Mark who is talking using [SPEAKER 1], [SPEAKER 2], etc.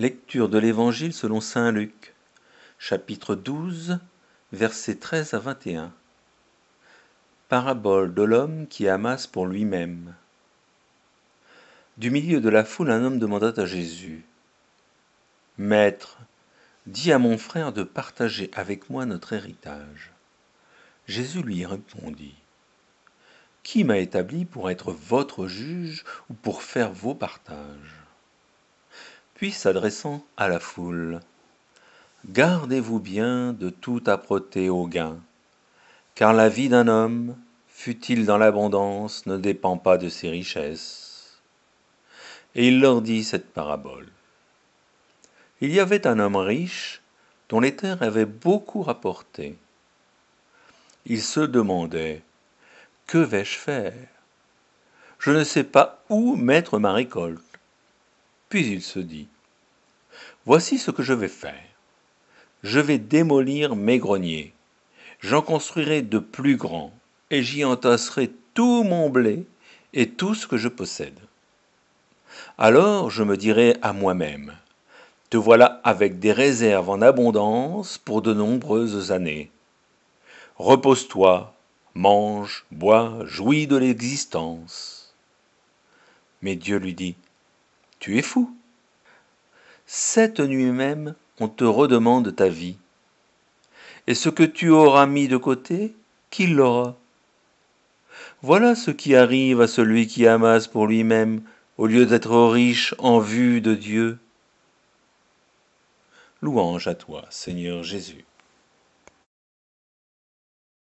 [SPEAKER 1] Lecture de l'Évangile selon Saint Luc, chapitre 12, versets 13 à 21. Parabole de l'homme qui amasse pour lui-même. Du milieu de la foule, un homme demanda à Jésus Maître, dis à mon frère de partager avec moi notre héritage. Jésus lui répondit Qui m'a établi pour être votre juge ou pour faire vos partages puis s'adressant à la foule gardez-vous bien de tout apprêter au gain car la vie d'un homme fût-il dans l'abondance ne dépend pas de ses richesses et il leur dit cette parabole il y avait un homme riche dont les terres avaient beaucoup rapporté il se demandait que vais-je faire je ne sais pas où mettre ma récolte puis il se dit Voici ce que je vais faire. Je vais démolir mes greniers. J'en construirai de plus grands, et j'y entasserai tout mon blé et tout ce que je possède. Alors je me dirai à moi-même, te voilà avec des réserves en abondance pour de nombreuses années. Repose-toi, mange, bois, jouis de l'existence. Mais Dieu lui dit, Tu es fou cette nuit même on te redemande ta vie. Et ce que tu auras mis de côté, qui l'aura Voilà ce qui arrive à celui qui amasse pour lui-même, au lieu d'être riche en vue de Dieu. Louange à toi, Seigneur Jésus.